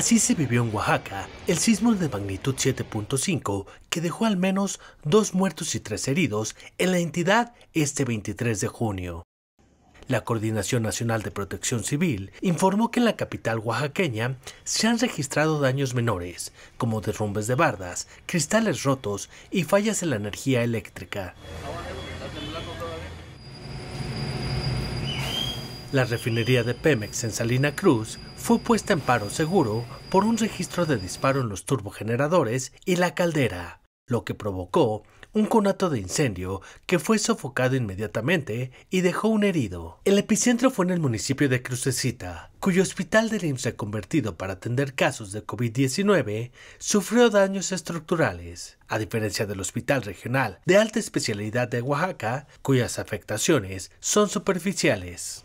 Así se vivió en Oaxaca el sismo de magnitud 7.5 que dejó al menos dos muertos y tres heridos en la entidad este 23 de junio. La Coordinación Nacional de Protección Civil informó que en la capital oaxaqueña se han registrado daños menores, como derrumbes de bardas, cristales rotos y fallas en la energía eléctrica. La refinería de Pemex en Salina Cruz fue puesta en paro seguro por un registro de disparo en los turbogeneradores y la caldera, lo que provocó un conato de incendio que fue sofocado inmediatamente y dejó un herido. El epicentro fue en el municipio de Crucecita, cuyo hospital del IMSS convertido para atender casos de COVID-19 sufrió daños estructurales, a diferencia del Hospital Regional de Alta Especialidad de Oaxaca, cuyas afectaciones son superficiales.